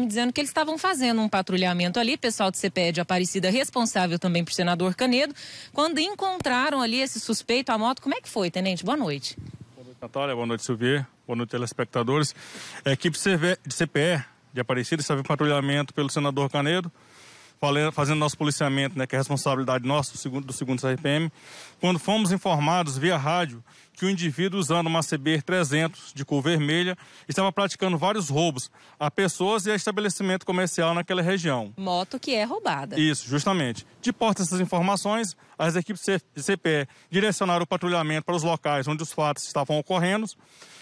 me dizendo que eles estavam fazendo um patrulhamento ali, pessoal do CPE de Aparecida, responsável também por senador Canedo, quando encontraram ali esse suspeito, a moto. Como é que foi, tenente? Boa noite. Boa noite, Natália. Boa noite, Silvia, Boa noite, telespectadores. A equipe de CPE de Aparecida estava em patrulhamento pelo senador Canedo fazendo nosso policiamento, né, que é responsabilidade nossa, do segundo, CRPM, quando fomos informados via rádio que o um indivíduo usando uma CB 300 de cor vermelha estava praticando vários roubos a pessoas e a estabelecimento comercial naquela região. Moto que é roubada. Isso, justamente. De porta essas informações, as equipes de CPE direcionaram o patrulhamento para os locais onde os fatos estavam ocorrendo.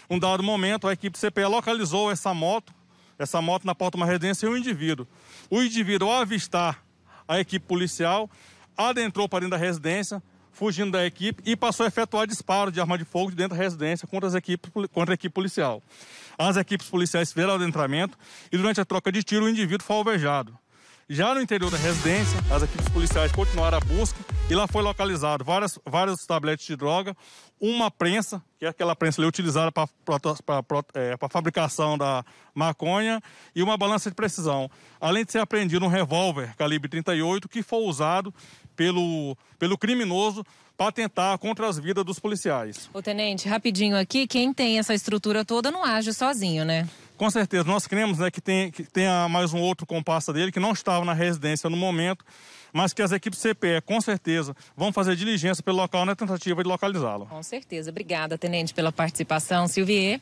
Um dado momento, a equipe CPE localizou essa moto essa moto na porta de uma residência e é um indivíduo. O indivíduo, ao avistar a equipe policial, adentrou para dentro da residência, fugindo da equipe e passou a efetuar disparos de arma de fogo de dentro da residência contra, as equipes, contra a equipe policial. As equipes policiais fizeram o adentramento e, durante a troca de tiro, o indivíduo foi alvejado. Já no interior da residência, as equipes policiais continuaram a busca e lá foi localizado várias, vários tabletes de droga, uma prensa, que é aquela prensa ali utilizada para é, a fabricação da maconha, e uma balança de precisão. Além de ser apreendido um revólver calibre 38 que foi usado pelo, pelo criminoso para tentar contra as vidas dos policiais. O tenente, rapidinho aqui, quem tem essa estrutura toda não age sozinho, né? Com certeza, nós queremos né, que, tenha, que tenha mais um outro comparsa dele, que não estava na residência no momento, mas que as equipes CPE, com certeza, vão fazer diligência pelo local na tentativa de localizá-lo. Com certeza. Obrigada, Tenente, pela participação. Silvier.